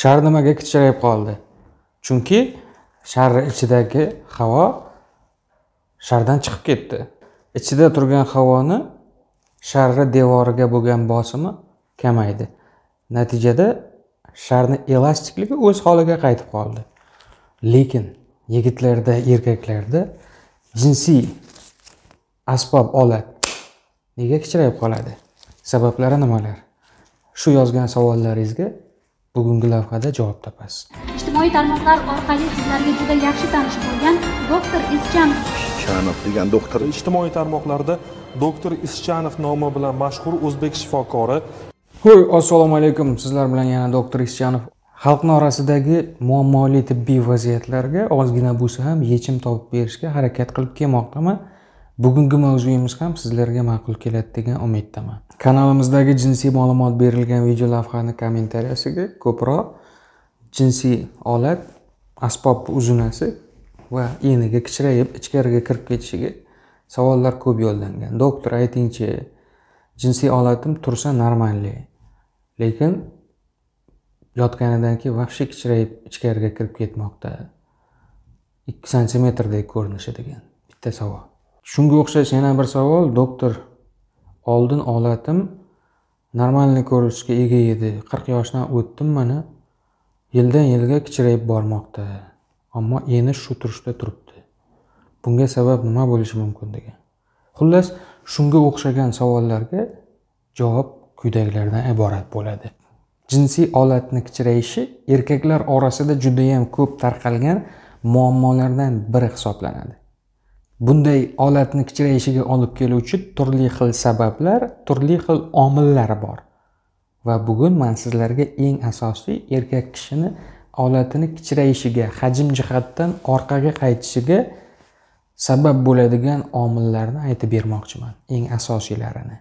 shar nimaga kichrayib qoldi chunki sharni ichidagi havo shardan chiqib ketdi ichida turgan havoni sharni devoriga bo'lgan bosimi kamaydi natijada sharni elastikligi o'z holiga qaytib qoldi lekin yigitlarda erkaklarda jinsiy asbob olat nega kichrayib qoladi sabablari nimalar shu yozgan savollaringizga bugungi lavhada javob topasiz ijtimoiy tarmoqlar orqali sizlarga juda yaxshi tanish bo'lgan doktor ischanov ischanov degan doktor ijtimoiy tarmoqlarda doktor ischanov nomi bilan mashhur o'zbek shifokori ho'y assalomu alaykum sizlar bilan yana doktor ischanov xalqni orasidagi muammoli tibbiy vaziyatlarga ozgina bo'lsa ham yechim topib berishga harakat qilib kelmoqdaman bugungi mavzuyimiz ham sizlarga ma'qul keladi degan umiddaman kanalimizdagi jinsiy ma'lumot berilgan video lavhani kommentariyasiga ko'proq jinsiy olat asbob uzunasi va eniga kichrayib ichkariga kirib ketishiga savollar ko'p yo'llangan doktor aytingchi jinsiy olatim tursa normalniy lekin yotganidan keyin vahshiy kichrayib ichkariga kirib ketmoqda ikki santimetrdek ko'rinishi degan bitta savol shunga o'xshash yana bir savol doktor oldin holatim normalniy ko'rinishga ega edi qirq yoshdan o'tdim mana yildan yilga kichrayib bormoqda ammo eni shu turishda turibdi bunga sabab nima bo'lishi mumkin degan xullas shunga o'xshagan savollarga javob quyidagilardan iborat bo'ladi jinsiy olatni kichrayishi erkaklar orasida judayam ko'p tarqalgan muammolardan biri hisoblanadi bunday holatni kichrayishiga olib keluvchi turli xil sabablar turli xil omillar bor va bugun man sizlarga eng asosiy erkak kishini holatini kichrayishiga hajm jihatdan orqaga qaytishiga sabab bo'ladigan omillarni aytib bermoqchiman eng asosiylarini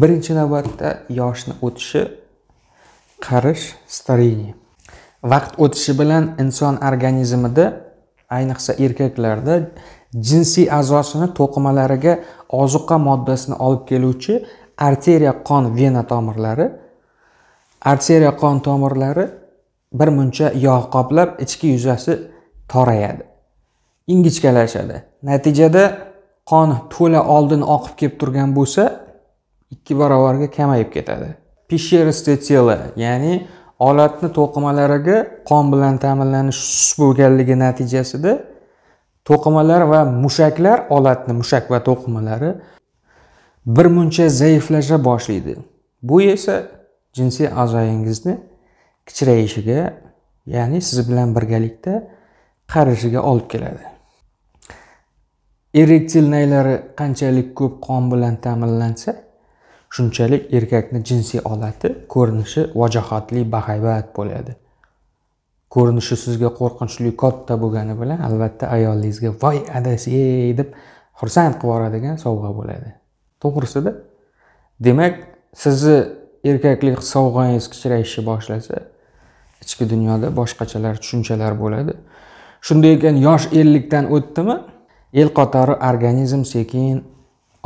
birinchi navbatda yoshni o'tishi qarish старение vaqt o'tishi bilan inson organizmida ayniqsa erkaklarda jinsiy a'zosini to'qimalariga ozuqa moddasini olib keluvchi arteriya qon vena tomirlari arteriya qon tomirlari bir muncha yog' qoplab ichki yuzasi torayadi ingichkalashadi natijada qon to'la oldin oqib kelib turgan bo'lsa ikki barobarga kamayib ketadi pisheristoe tela ya'ni olatni to'qimalariga qon bilan ta'minlanish sust bo'lganligi natijasida to'qimalar va mushaklar olatni mushak va to'qimalari bir muncha zaiflasha boshlaydi bu esa jinsiy a'zoyingizni kichrayishiga ya'ni siz bilan birgalikda qarishiga olib keladi erektil naylari qanchalik ko'p qon bilan ta'minlansa shunchalik erkakni jinsiy olati ko'rinishi vajohatli bahaybat bo'ladi ko'rinishi sizga qo'rqinchli katta bo'lgani bilan albatta ayolingizga voy adasi ey deb xursand qilib yuboradigan sovg'a bo'ladi to'g'risida demak sizni erkaklik sovg'angiz kichrayishni boshlasa ichki dunyoda boshqachalar tushunchalar bo'ladi shunday ekan yosh ellikdan o'tdimi el qatori organizm sekin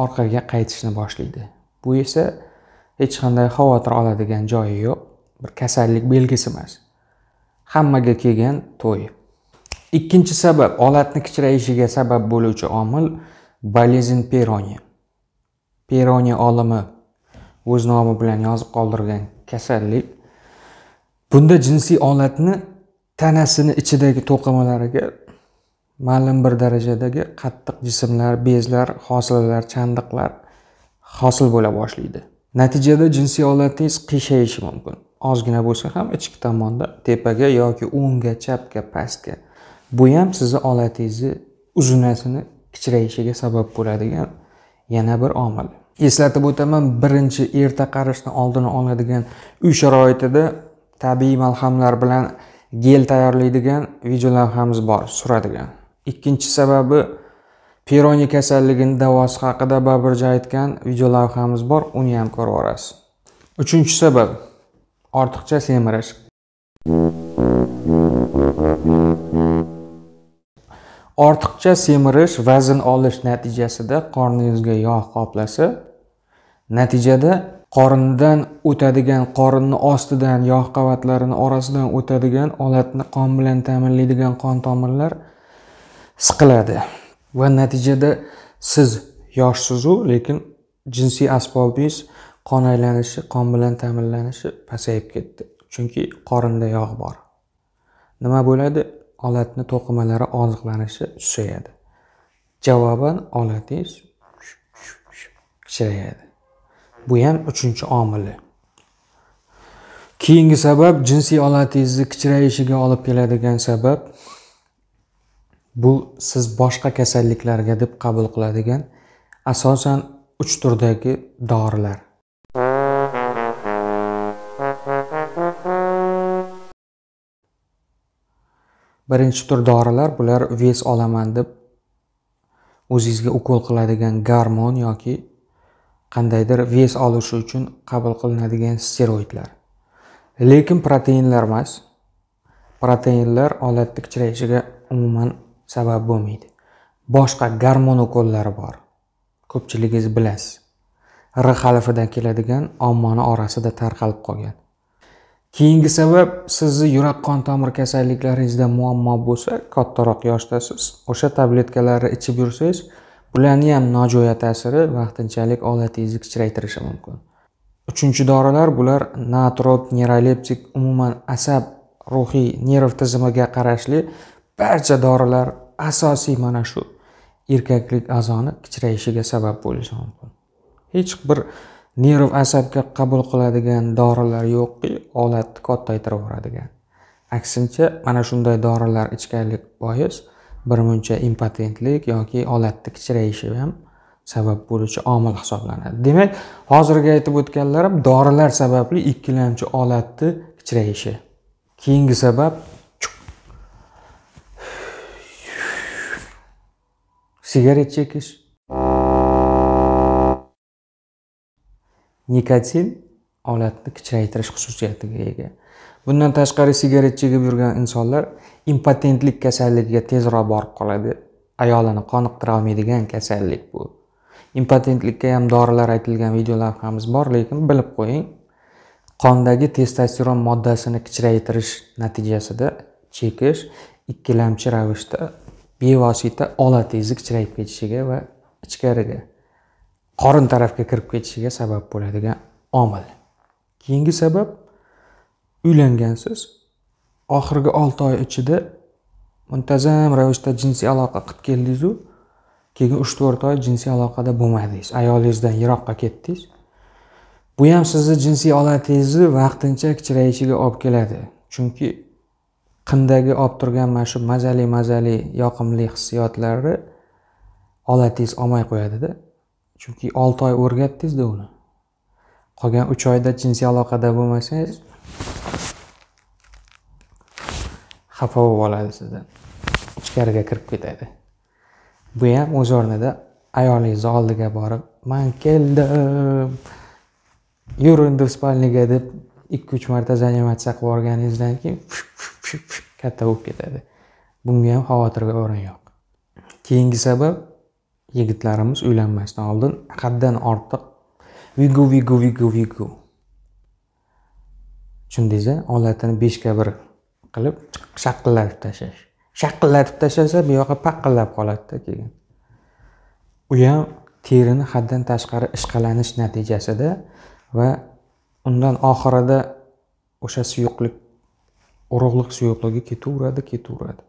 orqaga qaytishni boshlaydi bu esa hech qanday xavotir oladigan joyi yo'q bir kasallik belgisi emas hammaga kelgan to'y ikkinchi sabab olatni kichrayishiga sabab bo'luvchi omil болезнь peroni peroni olimi o'z nomi bilan yozib qoldirgan kasallik bunda jinsiy olatni tanasini ichidagi to'qimalariga ma'lum bir darajadagi qattiq jismlar bezlar hosilalar chandiqlar hosil bo'la boshlaydi natijada jinsiy olatingiz qiyshayishi mumkin ozgina bo'lsa ham ichki tomonda tepaga yoki o'ngga chapga pastga bu ham sizni olatingizni uzunasini kichrayishiga sabab bo'ladigan yana bir omil eslatib o'taman birinchi erta qarishni oldini oladigan uy sharoitida tabiiy malhamlar bilan gel tayyorlaydigan videolavhamiz bor suradigan ikkinchi sababi peroni kasalligini davosi haqida babirja aytgan videolavhamiz bor uni ham ko'rib yuborasiz uchinchi sabab ortiqcha semirish ortiqcha semirish vazn olish natijasida qorningizga yog' qoplasa natijada qorindan o'tadigan qorinni ostidan yog' qavatlarini orasidan o'tadigan olatni qon bilan ta'minlaydigan qon tomirlar siqiladi va natijada siz yoshsizu lekin jinsiy asbobingiz qon aylanishi qon bilan ta'minlanishi pasayib ketdi chunki qorinda yog' bor nima bo'ladi olatni to'qimalari oziqlanishi susayadi javoban olatingiz kichrayadi bu ham uchinchi omili keyingi sabab jinsiy olatingizni kichrayishiga olib keladigan sabab bu siz boshqa kasalliklarga deb qabul qiladigan asosan uch turdagi dorilar birinchi tur dorilar bular vez olaman deb o'zingizga ukol qiladigan garmon yoki qandaydir vez olishi uchun qabul qilinadigan steroidlar lekin proteinlar emas proteinlar odatda kichrayishiga umuman sabab bo'lmaydi boshqa garmon ukollari bor ko'pchiligingiz bilasiz r xalifidan keladigan ommani orasida tarqalib qolgan keyingi sabab sizni yurak qon tomir kasalliklaringizda muammo bo'lsa kattaroq yoshdasiz o'sha tabletkalarni ichib yursangiz bularni ham nojo'ya ta'siri vaqtinchalik holatingizni kichraytirishi mumkin uchinchi dorilar bular natrop neyroleptik umuman asab ruhiy nerv tizimiga qarashli barcha dorilar asosiy mana shu erkaklik a'zoni kichrayishiga sabab bo'lishi mumkin hech bir nerv asabga qabul qiladigan dorilar yo'qki kattaytirib kattaytiraveradigan aksincha mana shunday dorilar ichganlik bois muncha impotentlik yoki holatni kichrayishi ham sabab bo'luvchi omil hisoblanadi demak hozirgi aytib o'tganlarim dorilar sababli ikkilamchi holatni kichrayishi keyingi sabab sigaret chekish nikotin holatni kichraytirish xususiyatiga ega bundan tashqari sigaret chekib yurgan insonlar impotentlik kasalligiga tezroq borib qoladi ayolini qoniqtira olmaydigan kasallik bu impotentlikka ham dorilar aytilgan videolavhamiz bor lekin bilib qo'ying qondagi testosteron moddasini kichraytirish natijasida chekish ikkilamchi ravishda bevosita ola tezi kichrayib ketishiga va ichkariga qorin tarafga kirib ketishiga sabab bo'ladigan omil keyingi sabab uylangansiz oxirgi olti oy ichida muntazam ravishda jinsiy aloqa qilib keldingizu keyin uch to'rt oy jinsiy aloqada bo'lmadingiz ayolingizdan yiroqqa ketdingiz bu ham sizni jinsiy olatingizni vaqtincha kichrayishiga olib keladi chunki qindagi olib turgan mana shu mazali mazali yoqimli hissiyotlari olatingiz olmay qo'yadida chunki olti oy o'rgatdingizda uni qolgan uch oyda jinsiy aloqada bo'lmasangiz xafa bo'lib oladi sizdan ichkariga kirib ketadi bu ham o'z o'rnida ayolingizni oldiga borib man keldim endi spalniga deb ikki uch marta заниматься qilib yuborganingizdan keyin katta bo'lib ketadi bunga ham xavotirga o'rin yo'q keyingi sabab yigitlarimiz uylanmasdan oldin haddan ortiq vigu vigu vigu vigu tushundingiz holatini beshga bir qilib shaqillatib tashlash shaqillatib tashlasa bu yoqqa paqillab qoladida keyin u ham terini haddan tashqari ishqalanish natijasida va undan oxirida o'sha suyuqlik urug'liq suyuqligi ketaveradi ketaveradi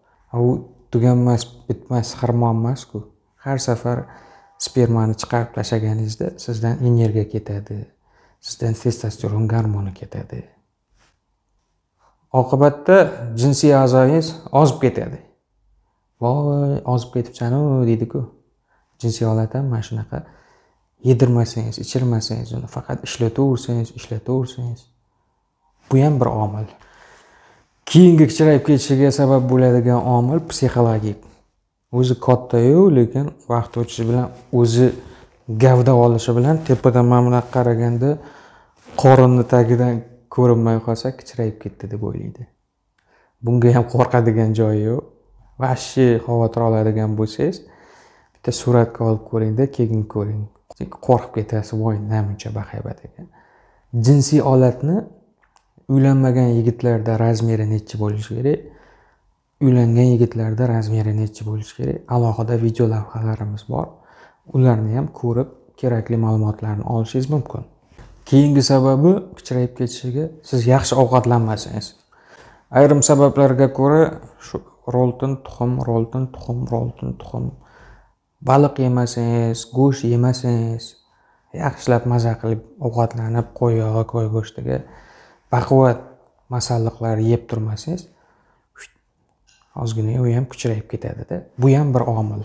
u tuganmas bitmas emasku har safar spermani chiqarib tashlaganingizda sizdan energiya ketadi sizdan testosteron gormoni ketadi oqibatda jinsiy a'zoyingiz ozib ketadi voy ozib ketibsanu deydiku jinsiy holat ham mana shunaqa yedirmasangiz ichirmasangiz uni faqat ishlataversangiz ishlataversangiz bu ham bir omil keyingi kichrayib ketishiga sabab bo'ladigan omil psixologik o'zi kattayu lekin vaqt o'tishi bilan o'zi gavda olishi bilan tepadan mana bunaqa qaraganda qorinni tagidan ko'rinmay qolsa kichrayib ketdi deb o'ylaydi bunga ham qo'rqadigan joyi yo'q vashshe xavotir oladigan bo'lsangiz bitta suratga olib ko'ringda keyin ko'ring qo'rqib ketasiz voy namuncha bahaybat ekan jinsiy olatni uylanmagan yigitlarda razmeri nechi bo'lishi kerak uylangan yigitlarda razmeri necha bo'lishi kerak alohida video lavhalarimiz bor ularni ham ko'rib kerakli ma'lumotlarni olishingiz mumkin keyingi sababi kichrayib ketishiga siz yaxshi ovqatlanmasangiz ayrim sabablarga ko'ra shu roltin tuxum roltin tuxum roltin tuxum baliq yemasangiz go'sht yemasangiz yaxshilab maza qilib ovqatlanib qo'y yog'i qo'y go'shtiga baquvvat masalliqlar yeb turmasangiz ozgina u ham kuchrayib ketadida bu ham bir omil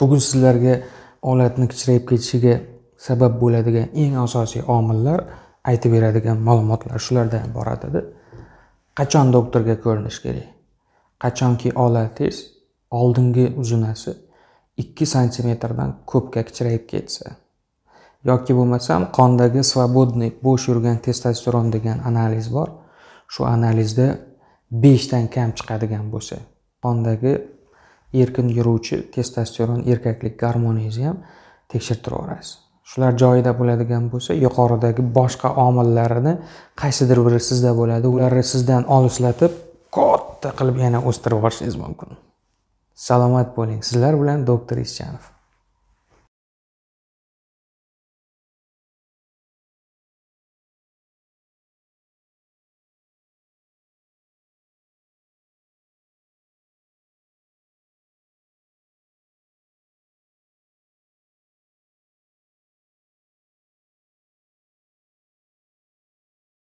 bugun sizlarga olatni kichrayib ketishiga sabab bo'ladigan eng asosiy omillar aytib beradigan ma'lumotlar shulardan iborat edi qachon doktorga ko'rinish kerak qachonki olatingiz oldingi uzunasi ikki santimetrdan ko'pga kichrayib ketsa yoki bo'lmasam qondagi свободный bo'sh yurgan testosteron degan analiz bor shu analizda beshdan kam chiqadigan bo'lsa qondagi erkin yuruvchi testosteron erkaklik gormoningizni ham tekshirtiraverasiz shular joyida bo'ladigan bo'lsa yuqoridagi boshqa omillarni qaysidir biri sizda bo'ladi ularni sizdan olislatib katta qilib yana o'stirib yuborishingiz mumkin salomat bo'ling sizlar bilan doktor ischanov